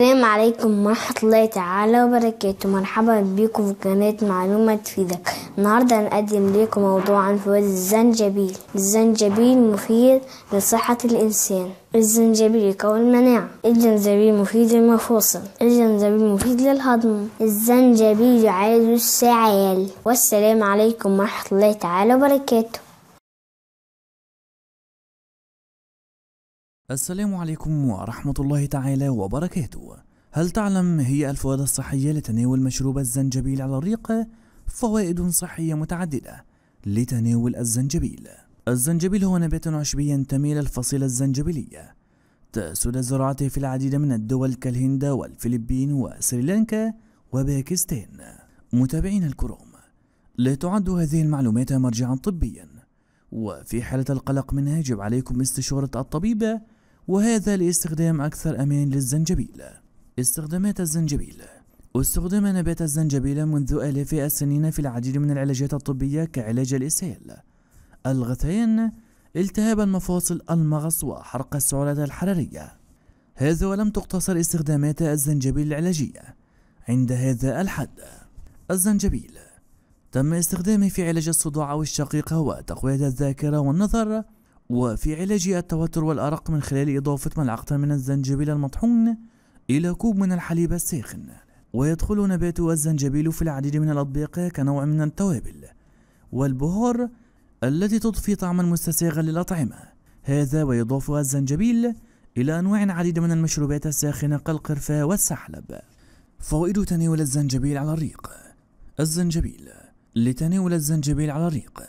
السلام عليكم ورحمة الله تعالى وبركاته مرحبا بكم في قناة معلومة تفيدك النهاردة هنقدم لكم موضوع عن فوائد الزنجبيل الزنجبيل مفيد لصحة الإنسان الزنجبيل يقوي المناعة الزنجبيل مفيد للمفاصل الزنجبيل مفيد للهضم الزنجبيل يعالج السعال والسلام عليكم ورحمة الله تعالى وبركاته السلام عليكم ورحمة الله تعالى وبركاته هل تعلم هي الفوائد الصحية لتناول مشروب الزنجبيل على الريق؟ فوائد صحية متعددة لتناول الزنجبيل الزنجبيل هو نبات عشبي ينتمي للفصيلة الزنجبيلية تأسد زراعته في العديد من الدول كالهند والفلبين وسريلانكا وباكستان متابعين الكرام لا تعد هذه المعلومات مرجعا طبيا وفي حالة القلق منها يجب عليكم استشارة الطبيب وهذا لاستخدام أكثر أمان للزنجبيل استخدامات الزنجبيل استخدم نبات الزنجبيل منذ آلاف السنين في العديد من العلاجات الطبية كعلاج الإسهال الغثيان التهاب المفاصل المغص وحرق السعرات الحرارية هذا ولم تقتصر استخدامات الزنجبيل العلاجية عند هذا الحد الزنجبيل تم استخدامه في علاج الصداع والشقيقة وتقوية الذاكرة والنظر وفي علاج التوتر والأرق من خلال إضافة ملعقة من الزنجبيل المطحون إلى كوب من الحليب الساخن ويدخل نبات الزنجبيل في العديد من الأطباق كنوع من التوابل والبهار التي تضفي طعما مستساغا للأطعمة هذا ويضاف الزنجبيل إلى أنواع عديدة من المشروبات الساخنة كالقرفة والسحلب فوائد تناول الزنجبيل على الريق الزنجبيل لتناول الزنجبيل على الريق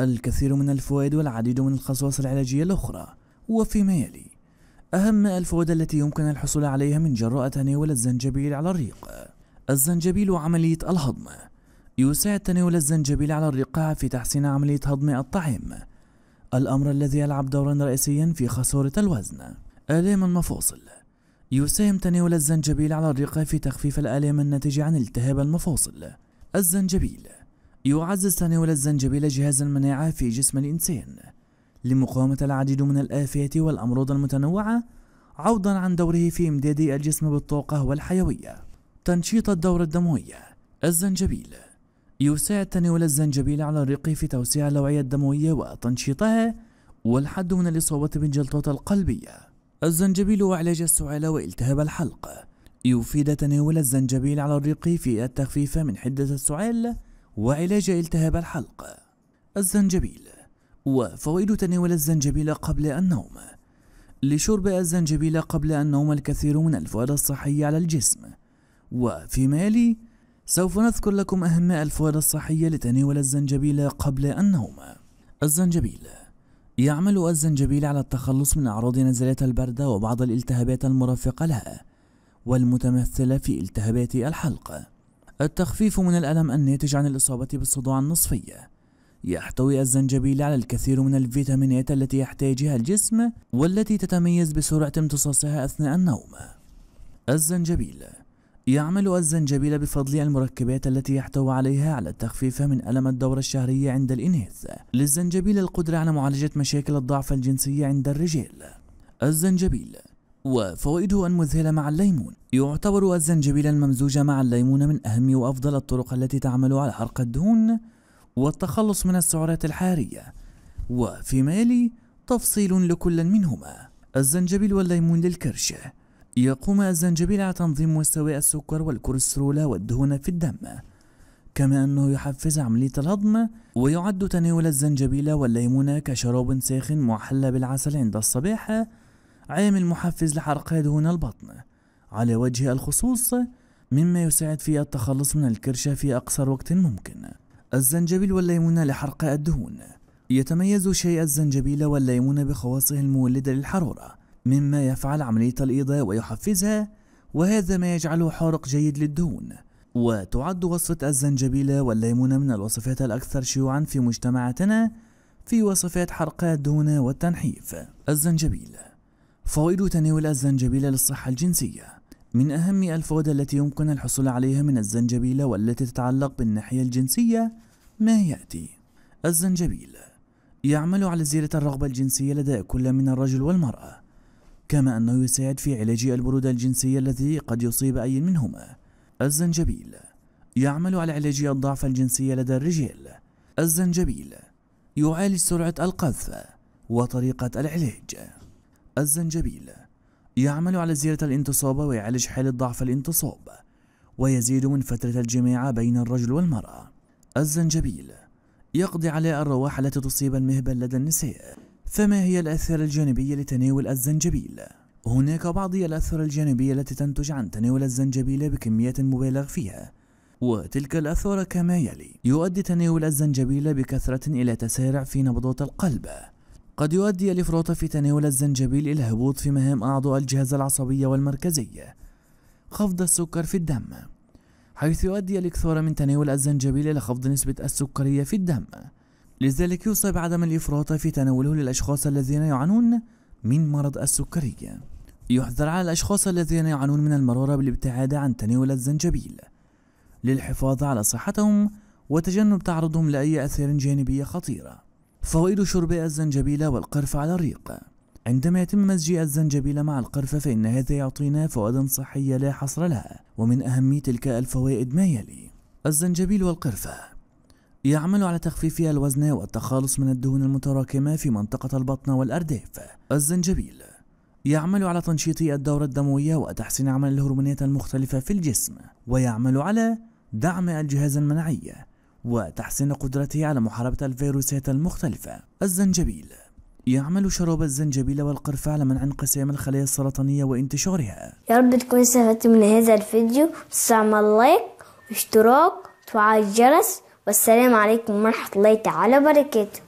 الكثير من الفوائد والعديد من الخصائص العلاجية الأخرى وفيما يلي أهم الفوائد التي يمكن الحصول عليها من جراء تناول الزنجبيل على الريق الزنجبيل وعملية الهضم يساعد تناول الزنجبيل على الرقاع في تحسين عملية هضم الطعام الأمر الذي يلعب دورا رئيسيا في خسارة الوزن آلام المفاصل يساهم تناول الزنجبيل على الرقاع في تخفيف الآلام الناتجة عن التهاب المفاصل الزنجبيل يعزز تناول الزنجبيل جهاز المناعة في جسم الإنسان لمقاومة العديد من الآفات والأمراض المتنوعة عوضا عن دوره في إمداد الجسم بالطاقة والحيوية تنشيط الدورة الدموية الزنجبيل يساعد تناول الزنجبيل على الريق في توسيع الأوعية الدموية وتنشيطها والحد من الإصابة بالجلطات القلبية الزنجبيل وعلاج السعال والتهاب الحلق يفيد تناول الزنجبيل على الريق في التخفيف من حدة السعال وعلاج التهاب الحلق الزنجبيل وفوائد تناول الزنجبيل قبل النوم لشرب الزنجبيل قبل النوم الكثير من الفوائد الصحية على الجسم وفيما يلي سوف نذكر لكم أهم الفوائد الصحية لتناول الزنجبيل قبل النوم الزنجبيل يعمل الزنجبيل على التخلص من أعراض نزلات البرد وبعض الالتهابات المرافقة لها والمتمثلة في التهابات الحلق التخفيف من الألم الناتج عن الإصابة بالصداع النصفي يحتوي الزنجبيل على الكثير من الفيتامينات التي يحتاجها الجسم والتي تتميز بسرعة امتصاصها أثناء النوم الزنجبيل يعمل الزنجبيل بفضل المركبات التي يحتوي عليها على التخفيف من ألم الدورة الشهرية عند الإناث للزنجبيل القدرة على معالجة مشاكل الضعف الجنسي عند الرجال الزنجبيل وفوائده المذهلة مع الليمون يعتبر الزنجبيل الممزوج مع الليمون من أهم وأفضل الطرق التي تعمل على حرق الدهون والتخلص من السعرات الحرارية وفيما يلي تفصيل لكل منهما الزنجبيل والليمون للكرش يقوم الزنجبيل على تنظيم مستوى السكر والكوليسترول والدهون في الدم كما أنه يحفز عملية الهضم ويعد تناول الزنجبيل والليمون كشراب ساخن محلى بالعسل عند الصباح عامل محفز لحرق دهون البطن على وجه الخصوص مما يساعد في التخلص من الكرشة في أقصر وقت ممكن الزنجبيل والليمون لحرق الدهون يتميز شيء الزنجبيل والليمون بخواصه المولدة للحرارة مما يفعل عملية الإيضاء ويحفزها وهذا ما يجعله حارق جيد للدهون وتعد وصفة الزنجبيل والليمون من الوصفات الأكثر شيوعا في مجتمعاتنا في وصفات حرق الدهون والتنحيف الزنجبيل فوائد تناول الزنجبيل للصحة الجنسية من أهم الفوائد التي يمكن الحصول عليها من الزنجبيل والتي تتعلق بالناحية الجنسية ما يأتي الزنجبيل يعمل على زيادة الرغبة الجنسية لدى كل من الرجل والمرأة كما أنه يساعد في علاج البرودة الجنسية التي قد يصيب أي منهما الزنجبيل يعمل على علاج الضعف الجنسية لدى الرجال الزنجبيل يعالج سرعة القذف وطريقة العلاج الزنجبيل يعمل على زيادة الانتصاب ويعالج حالة ضعف الانتصاب ويزيد من فترة الجماعة بين الرجل والمرأة الزنجبيل يقضي على الروائح التي تصيب المهبل لدى النساء فما هي الآثار الجانبية لتناول الزنجبيل؟ هناك بعض الآثار الجانبية التي تنتج عن تناول الزنجبيل بكميات مبالغ فيها وتلك الآثار كما يلي يؤدي تناول الزنجبيل بكثرة إلى تسارع في نبضات القلب قد يؤدي الإفراط في تناول الزنجبيل إلى هبوط في مهام أعضاء الجهاز العصبي والمركزي خفض السكر في الدم حيث يؤدي الإكثار من تناول الزنجبيل إلى خفض نسبة السكرية في الدم لذلك يوصى عدم الإفراط في تناوله للأشخاص الذين يعانون من مرض السكري يحذر على الأشخاص الذين يعانون من المرارة بالابتعاد عن تناول الزنجبيل للحفاظ على صحتهم وتجنب تعرضهم لأي أثير جانبية خطيرة فوائد شرب الزنجبيل والقرفة على الريق عندما يتم مزج الزنجبيل مع القرفة فإن هذا يعطينا فوائد صحية لا حصر لها ومن أهم تلك الفوائد ما يلي الزنجبيل والقرفة يعمل على تخفيف الوزن والتخلص من الدهون المتراكمة في منطقة البطن والأرداف الزنجبيل يعمل على تنشيط الدورة الدموية وتحسين عمل الهرمونات المختلفة في الجسم ويعمل على دعم الجهاز المناعي وتحسين قدرته على محاربة الفيروسات المختلفة الزنجبيل يعمل شراب الزنجبيل والقرفة على منع انقسام الخلايا السرطانية وانتشارها يا رب تكون استفدت من هذا الفيديو استعمل لايك واشتراك وتفعل الجرس والسلام عليكم ورحمة الله تعالى وبركاته